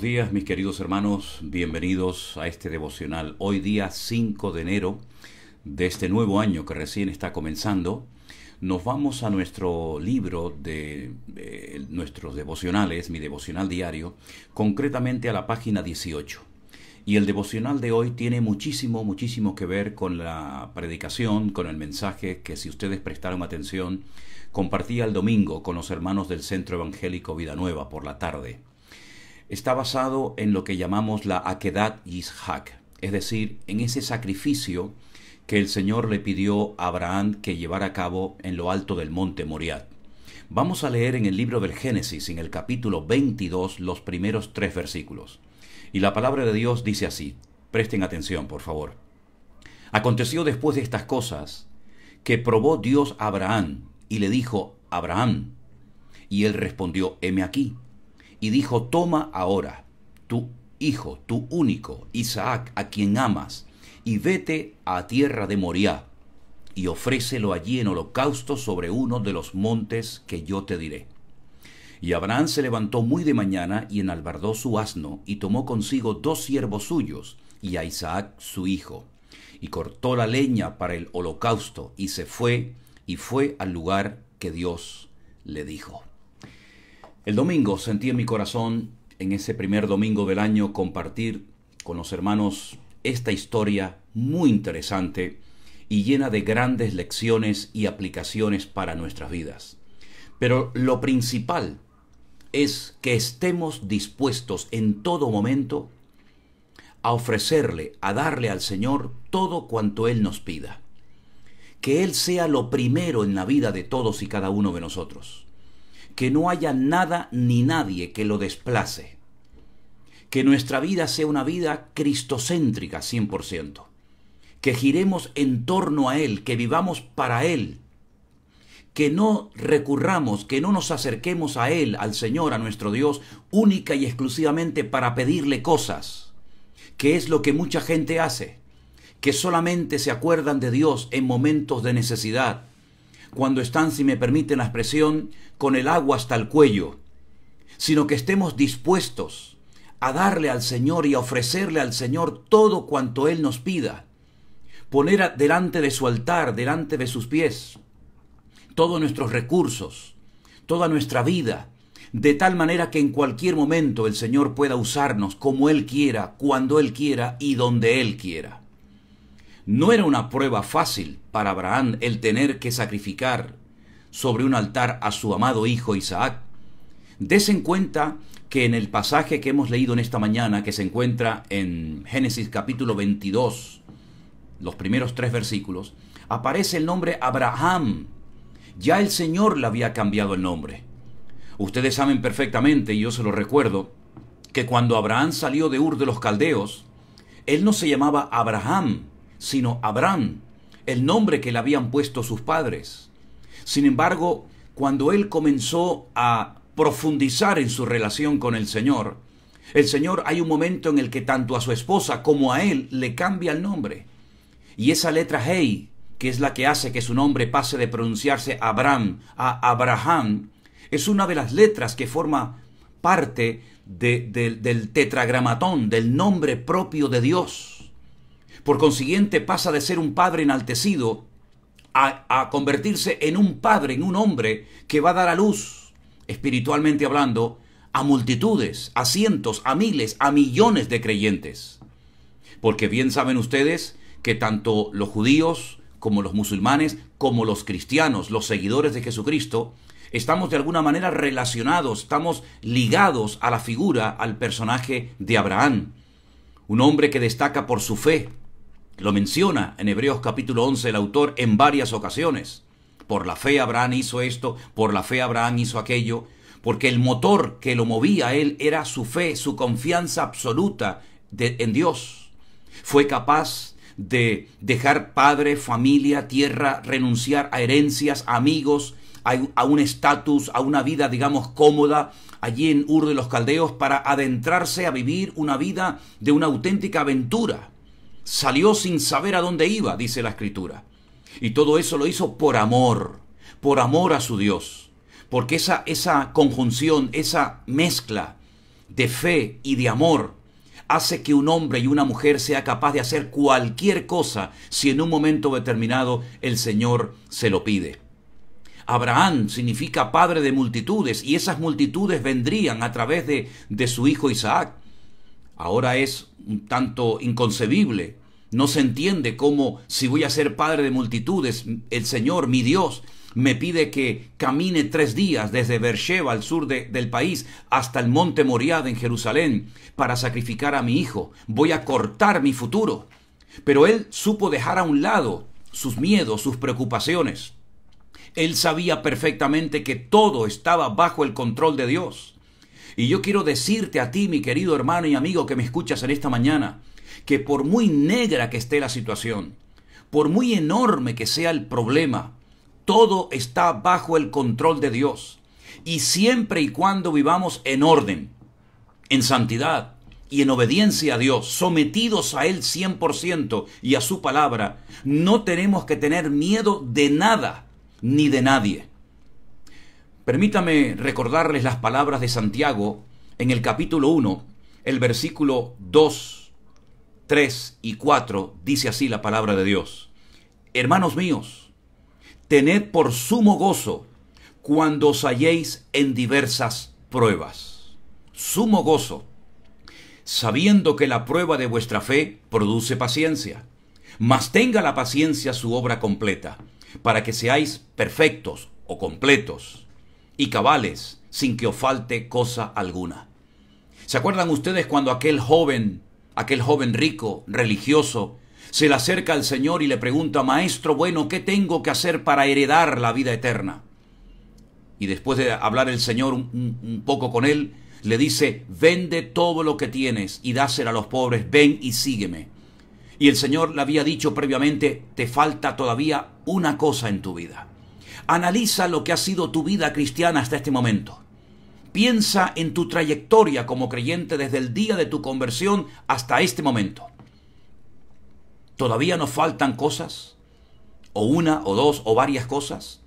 días mis queridos hermanos, bienvenidos a este devocional. Hoy día 5 de enero de este nuevo año que recién está comenzando, nos vamos a nuestro libro de, eh, nuestros devocionales, mi devocional diario, concretamente a la página 18. Y el devocional de hoy tiene muchísimo, muchísimo que ver con la predicación, con el mensaje que si ustedes prestaron atención, compartía el domingo con los hermanos del Centro Evangélico Vida Nueva por la tarde está basado en lo que llamamos la Akedat Yishak, es decir, en ese sacrificio que el Señor le pidió a Abraham que llevara a cabo en lo alto del monte Moriat. Vamos a leer en el libro del Génesis, en el capítulo 22, los primeros tres versículos. Y la palabra de Dios dice así, presten atención, por favor. Aconteció después de estas cosas que probó Dios a Abraham y le dijo, Abraham. Y él respondió, heme aquí y dijo, toma ahora tu hijo, tu único, Isaac, a quien amas, y vete a tierra de Moriah, y ofrécelo allí en holocausto sobre uno de los montes que yo te diré. Y Abraham se levantó muy de mañana y enalbardó su asno, y tomó consigo dos siervos suyos, y a Isaac su hijo, y cortó la leña para el holocausto, y se fue, y fue al lugar que Dios le dijo. El domingo sentí en mi corazón, en ese primer domingo del año, compartir con los hermanos esta historia muy interesante y llena de grandes lecciones y aplicaciones para nuestras vidas. Pero lo principal es que estemos dispuestos en todo momento a ofrecerle, a darle al Señor todo cuanto Él nos pida. Que Él sea lo primero en la vida de todos y cada uno de nosotros que no haya nada ni nadie que lo desplace. Que nuestra vida sea una vida cristocéntrica 100%. Que giremos en torno a Él, que vivamos para Él. Que no recurramos, que no nos acerquemos a Él, al Señor, a nuestro Dios, única y exclusivamente para pedirle cosas. Que es lo que mucha gente hace. Que solamente se acuerdan de Dios en momentos de necesidad cuando están, si me permiten la expresión, con el agua hasta el cuello, sino que estemos dispuestos a darle al Señor y a ofrecerle al Señor todo cuanto Él nos pida, poner delante de su altar, delante de sus pies, todos nuestros recursos, toda nuestra vida, de tal manera que en cualquier momento el Señor pueda usarnos como Él quiera, cuando Él quiera y donde Él quiera. No era una prueba fácil para Abraham el tener que sacrificar sobre un altar a su amado hijo Isaac. Dese en cuenta que en el pasaje que hemos leído en esta mañana, que se encuentra en Génesis capítulo 22, los primeros tres versículos, aparece el nombre Abraham. Ya el Señor le había cambiado el nombre. Ustedes saben perfectamente, y yo se lo recuerdo, que cuando Abraham salió de Ur de los Caldeos, él no se llamaba Abraham, sino Abraham, el nombre que le habían puesto sus padres. Sin embargo, cuando él comenzó a profundizar en su relación con el Señor, el Señor hay un momento en el que tanto a su esposa como a él le cambia el nombre. Y esa letra Hey, que es la que hace que su nombre pase de pronunciarse Abraham a Abraham, es una de las letras que forma parte del tetragramatón, del nombre propio de Dios. Por consiguiente pasa de ser un padre enaltecido a, convertirse en un padre, en un hombre que va a dar a luz, espiritualmente hablando, a multitudes, a cientos, a miles, a millones de creyentes. Porque bien saben ustedes que tanto los judíos como los musulmanes, como los cristianos, los seguidores de Jesucristo, estamos de alguna manera relacionados, estamos ligados a la figura, al personaje de Abraham, un hombre que destaca por su fe, lo menciona en Hebreos capítulo 11 el autor en varias ocasiones. Por la fe Abraham hizo esto, por la fe Abraham hizo aquello, porque el motor que lo movía a él era su fe, su confianza absoluta en Dios. Fue capaz de dejar padre, familia, tierra, renunciar a herencias, amigos, a un estatus, a una vida, digamos, cómoda, allí en Ur de los Caldeos, para adentrarse a vivir una vida de una auténtica aventura. Salió sin saber a dónde iba, dice la escritura. Y todo eso lo hizo por amor, por amor a su Dios. Porque esa, esa conjunción, esa mezcla de fe y de amor hace que un hombre y una mujer sea capaz de hacer cualquier cosa si en un momento determinado el Señor se lo pide. Abraham significa padre de multitudes y esas multitudes vendrían a través de, de su hijo Isaac ahora es un tanto inconcebible. No se entiende cómo si voy a ser padre de multitudes, el Señor, mi Dios, me pide que camine tres días desde Beersheba, al sur del país, hasta el monte Moriad en Jerusalén, para sacrificar a mi hijo. Voy a cortar mi futuro. Pero él supo dejar a un lado sus miedos, sus preocupaciones. Él sabía perfectamente que todo estaba bajo el control de Dios. Y yo quiero decirte a ti, mi querido hermano y amigo que me escuchas en esta mañana, que por muy negra que esté la situación, por muy enorme que sea el problema, todo está bajo el control de Dios. Y siempre y cuando vivamos en orden, en santidad y en obediencia a Dios, sometidos a Él 100% y a su palabra, no tenemos que tener miedo de nada ni de nadie. Permítame recordarles las palabras de Santiago en el capítulo 1, el versículo 2, 3 y 4, dice así la palabra de Dios. Hermanos míos, tened por sumo gozo cuando os halléis en diversas pruebas. Sumo gozo, sabiendo que la prueba de vuestra fe produce paciencia. Mas tenga la paciencia su obra completa, para que seáis perfectos o completos, y cabales, sin que os falte cosa alguna. ¿Se acuerdan ustedes cuando aquel joven, aquel joven rico, religioso, se le acerca al Señor y le pregunta, Maestro bueno, ¿qué tengo que hacer para heredar la vida eterna? Y después de hablar el Señor un, poco con él, le dice, vende todo lo que tienes y dáselo a los pobres, ven y sígueme. Y el Señor le había dicho previamente, te falta todavía una cosa en tu vida. Analiza lo que ha sido tu vida cristiana hasta este momento. Piensa en tu trayectoria como creyente desde el día de tu conversión hasta este momento. ¿Todavía nos faltan cosas? ¿O una, o dos, o varias cosas?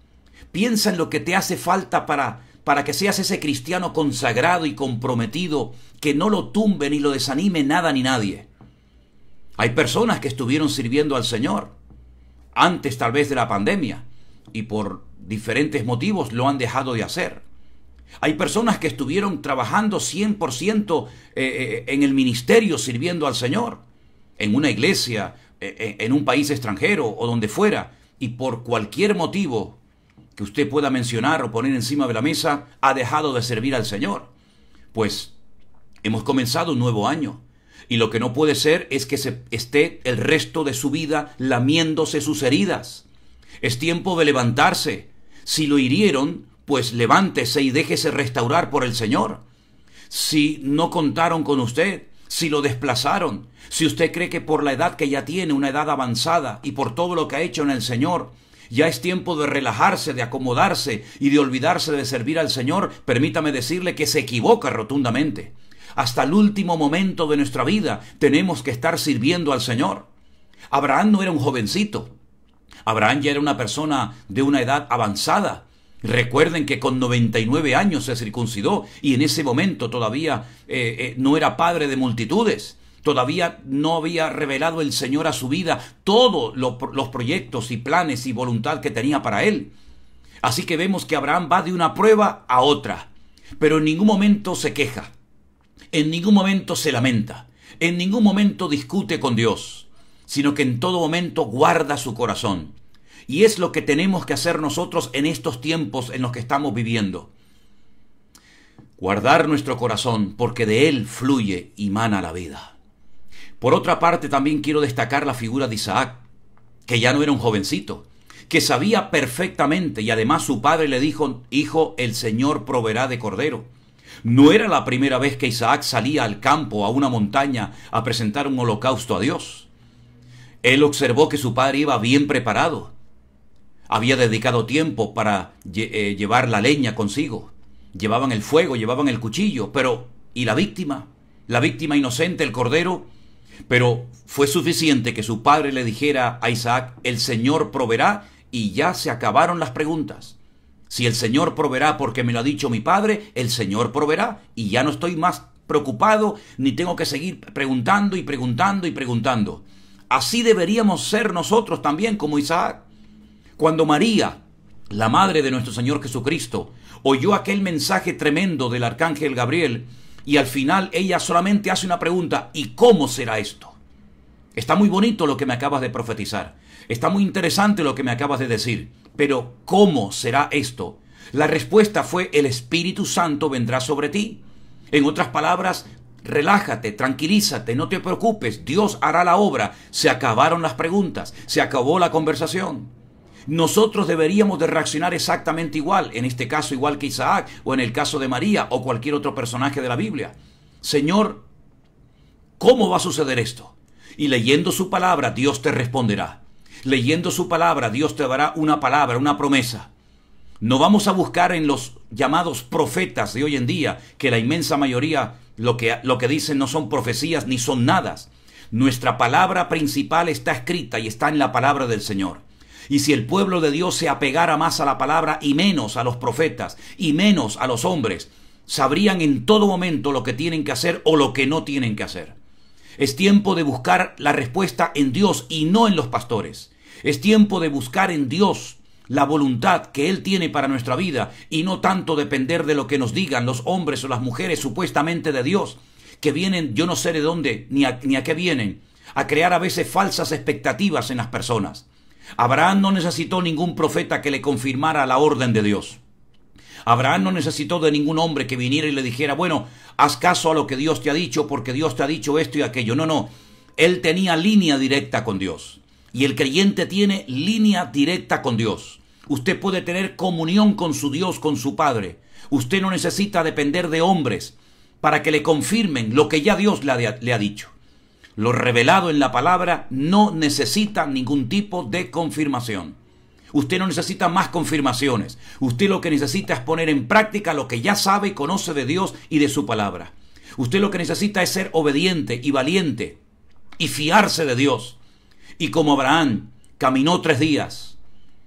Piensa en lo que te hace falta para, para que seas ese cristiano consagrado y comprometido, que no lo tumbe ni lo desanime nada ni nadie. Hay personas que estuvieron sirviendo al Señor antes tal vez de la pandemia, y por diferentes motivos lo han dejado de hacer. Hay personas que estuvieron trabajando 100% eh, eh, en el ministerio sirviendo al Señor, en una iglesia, eh, en un país extranjero o donde fuera, y por cualquier motivo que usted pueda mencionar o poner encima de la mesa, ha dejado de servir al Señor. Pues hemos comenzado un nuevo año. Y lo que no puede ser es que se esté el resto de su vida lamiéndose sus heridas es tiempo de levantarse. Si lo hirieron, pues levántese y déjese restaurar por el Señor. Si no contaron con usted, si lo desplazaron, si usted cree que por la edad que ya tiene, una edad avanzada, y por todo lo que ha hecho en el Señor, ya es tiempo de relajarse, de acomodarse y de olvidarse de servir al Señor, permítame decirle que se equivoca rotundamente. Hasta el último momento de nuestra vida tenemos que estar sirviendo al Señor. Abraham no era un jovencito, Abraham ya era una persona de una edad avanzada. Recuerden que con 99 años se circuncidó y en ese momento todavía eh, eh, no era padre de multitudes. Todavía no había revelado el Señor a su vida todos los proyectos y planes y voluntad que tenía para él. Así que vemos que Abraham va de una prueba a otra, pero en ningún momento se queja, en ningún momento se lamenta, en ningún momento discute con Dios sino que en todo momento guarda su corazón. Y es lo que tenemos que hacer nosotros en estos tiempos en los que estamos viviendo. Guardar nuestro corazón porque de él fluye y mana la vida. Por otra parte también quiero destacar la figura de Isaac, que ya no era un jovencito, que sabía perfectamente y además su padre le dijo, hijo, el Señor proveerá de cordero. No era la primera vez que Isaac salía al campo, a una montaña, a presentar un holocausto a Dios. Él observó que su padre iba bien preparado. Había dedicado tiempo para eh, llevar la leña consigo. Llevaban el fuego, llevaban el cuchillo, pero ¿y la víctima? La víctima inocente, el cordero. Pero fue suficiente que su padre le dijera a Isaac, el Señor proveerá, y ya se acabaron las preguntas. Si el Señor proveerá porque me lo ha dicho mi padre, el Señor proveerá, y ya no estoy más preocupado, ni tengo que seguir preguntando y preguntando y preguntando. Así deberíamos ser nosotros también como Isaac. Cuando María, la madre de nuestro Señor Jesucristo, oyó aquel mensaje tremendo del arcángel Gabriel y al final ella solamente hace una pregunta, ¿y cómo será esto? Está muy bonito lo que me acabas de profetizar, está muy interesante lo que me acabas de decir, pero ¿cómo será esto? La respuesta fue, el Espíritu Santo vendrá sobre ti. En otras palabras, relájate, tranquilízate, no te preocupes, Dios hará la obra. Se acabaron las preguntas, se acabó la conversación. Nosotros deberíamos de reaccionar exactamente igual, en este caso igual que Isaac, o en el caso de María, o cualquier otro personaje de la Biblia. Señor, ¿cómo va a suceder esto? Y leyendo su palabra, Dios te responderá. Leyendo su palabra, Dios te dará una palabra, una promesa. No vamos a buscar en los llamados profetas de hoy en día, que la inmensa mayoría lo que, lo que dicen no son profecías ni son nada. Nuestra palabra principal está escrita y está en la palabra del Señor. Y si el pueblo de Dios se apegara más a la palabra y menos a los profetas y menos a los hombres, sabrían en todo momento lo que tienen que hacer o lo que no tienen que hacer. Es tiempo de buscar la respuesta en Dios y no en los pastores. Es tiempo de buscar en Dios la voluntad que Él tiene para nuestra vida y no tanto depender de lo que nos digan los hombres o las mujeres supuestamente de Dios, que vienen yo no sé de dónde ni a, qué vienen, a crear a veces falsas expectativas en las personas. Abraham no necesitó ningún profeta que le confirmara la orden de Dios. Abraham no necesitó de ningún hombre que viniera y le dijera, bueno, haz caso a lo que Dios te ha dicho porque Dios te ha dicho esto y aquello. No, no, él tenía línea directa con Dios. Y el creyente tiene línea directa con Dios. Usted puede tener comunión con su Dios, con su Padre. Usted no necesita depender de hombres para que le confirmen lo que ya Dios le ha, dicho. Lo revelado en la palabra no necesita ningún tipo de confirmación. Usted no necesita más confirmaciones. Usted lo que necesita es poner en práctica lo que ya sabe y conoce de Dios y de su palabra. Usted lo que necesita es ser obediente y valiente y fiarse de Dios y como Abraham caminó tres días,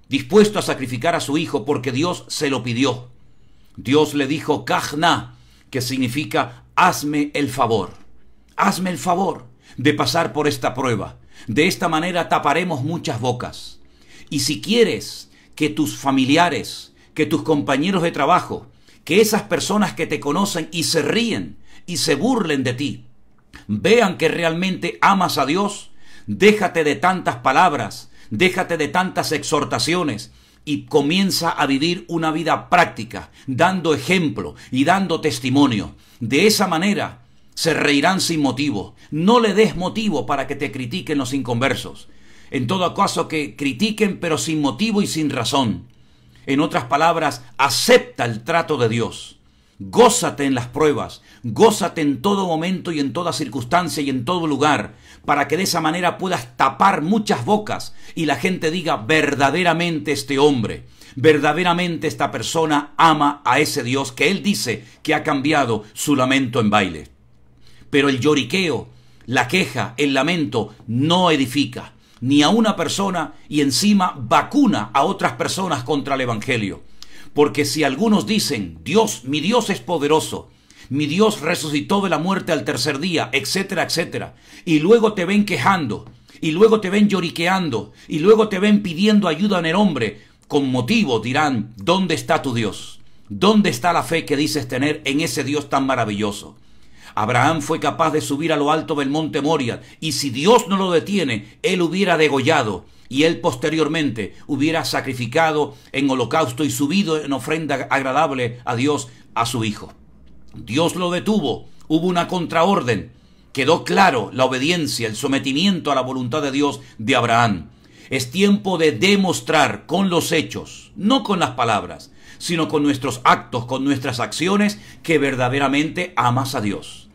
dispuesto a sacrificar a su hijo porque Dios se lo pidió. Dios le dijo, Cajna, que significa hazme el favor, hazme el favor de pasar por esta prueba. De esta manera taparemos muchas bocas. Y si quieres que tus familiares, que tus compañeros de trabajo, que esas personas que te conocen y se ríen y se burlen de ti, vean que realmente amas a Dios, Déjate de tantas palabras, déjate de tantas exhortaciones y comienza a vivir una vida práctica, dando ejemplo y dando testimonio. De esa manera se reirán sin motivo. No le des motivo para que te critiquen los inconversos. En todo caso que critiquen pero sin motivo y sin razón. En otras palabras, acepta el trato de Dios. Gózate en las pruebas, gózate en todo momento y en toda circunstancia y en todo lugar, para que de esa manera puedas tapar muchas bocas y la gente diga verdaderamente este hombre, verdaderamente esta persona ama a ese Dios que él dice que ha cambiado su lamento en baile. Pero el lloriqueo, la queja, el lamento no edifica ni a una persona y encima vacuna a otras personas contra el Evangelio. Porque si algunos dicen, Dios, mi Dios es poderoso, mi Dios resucitó de la muerte al tercer día, etcétera, etcétera, y luego te ven quejando, y luego te ven lloriqueando, y luego te ven pidiendo ayuda en el hombre, con motivo dirán, ¿dónde está tu Dios? ¿Dónde está la fe que dices tener en ese Dios tan maravilloso? Abraham fue capaz de subir a lo alto del monte Moria, y si Dios no lo detiene, él hubiera degollado y él posteriormente hubiera sacrificado en holocausto y subido en ofrenda agradable a Dios a su hijo. Dios lo detuvo, hubo una contraorden, quedó claro la obediencia, el sometimiento a la voluntad de Dios de Abraham. Es tiempo de demostrar con los hechos, no con las palabras, sino con nuestros actos, con nuestras acciones, que verdaderamente amas a Dios.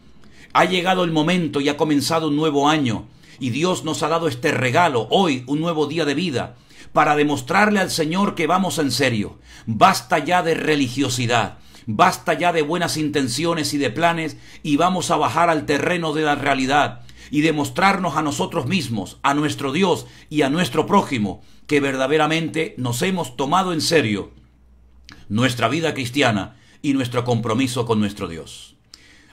Ha llegado el momento y ha comenzado un nuevo año y Dios nos ha dado este regalo, hoy un nuevo día de vida, para demostrarle al Señor que vamos en serio. Basta ya de religiosidad. Basta ya de buenas intenciones y de planes y vamos a bajar al terreno de la realidad y demostrarnos a nosotros mismos, a nuestro Dios y a nuestro prójimo que verdaderamente nos hemos tomado en serio nuestra vida cristiana y nuestro compromiso con nuestro Dios.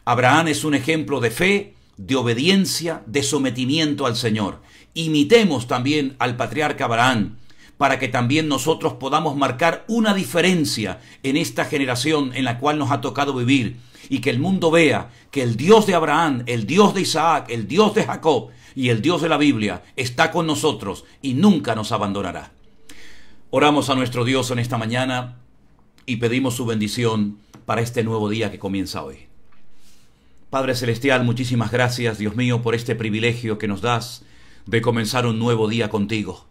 Abraham es un ejemplo de fe, de obediencia, de sometimiento al Señor. Imitemos también al patriarca Abraham, para que también nosotros podamos marcar una diferencia en esta generación en la cual nos ha tocado vivir y que el mundo vea que el Dios de Abraham, el Dios de Isaac, el Dios de Jacob y el Dios de la Biblia está con nosotros y nunca nos abandonará. Oramos a nuestro Dios en esta mañana y pedimos su bendición para este nuevo día que comienza hoy. Padre Celestial, muchísimas gracias, Dios mío, por este privilegio que nos das de comenzar un nuevo día contigo.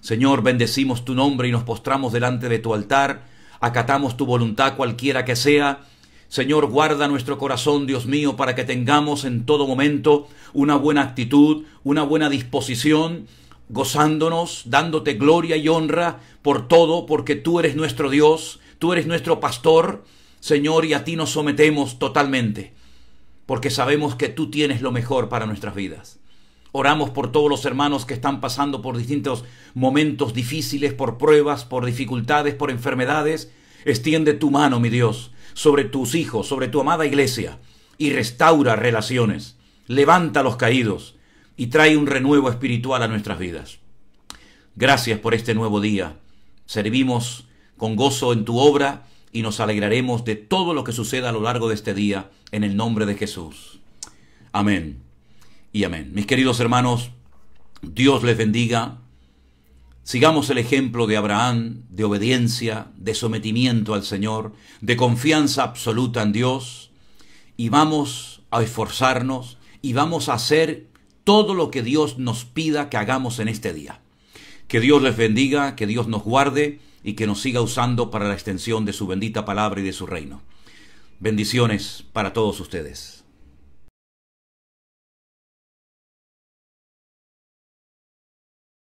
Señor, bendecimos tu nombre y nos postramos delante de tu altar, acatamos tu voluntad cualquiera que sea. Señor, guarda nuestro corazón, Dios mío, para que tengamos en todo momento una buena actitud, una buena disposición, gozándonos, dándote gloria y honra por todo, porque tú eres nuestro Dios, tú eres nuestro pastor, Señor, y a ti nos sometemos totalmente porque sabemos que tú tienes lo mejor para nuestras vidas. Oramos por todos los hermanos que están pasando por distintos momentos difíciles, por pruebas, por dificultades, por enfermedades. Extiende tu mano, mi Dios, sobre tus hijos, sobre tu amada iglesia, y restaura relaciones, levanta a los caídos y trae un renuevo espiritual a nuestras vidas. Gracias por este nuevo día. Servimos con gozo en tu obra y nos alegraremos de todo lo que suceda a lo largo de este día en el nombre de Jesús. Amén y amén. Mis queridos hermanos, Dios les bendiga. Sigamos el ejemplo de Abraham, de obediencia, de sometimiento al Señor, de confianza absoluta en Dios, y vamos a esforzarnos y vamos a hacer todo lo que Dios nos pida que hagamos en este día. Que Dios les bendiga, que Dios nos guarde y que nos siga usando para la extensión de su bendita palabra y de su reino. Bendiciones para todos ustedes.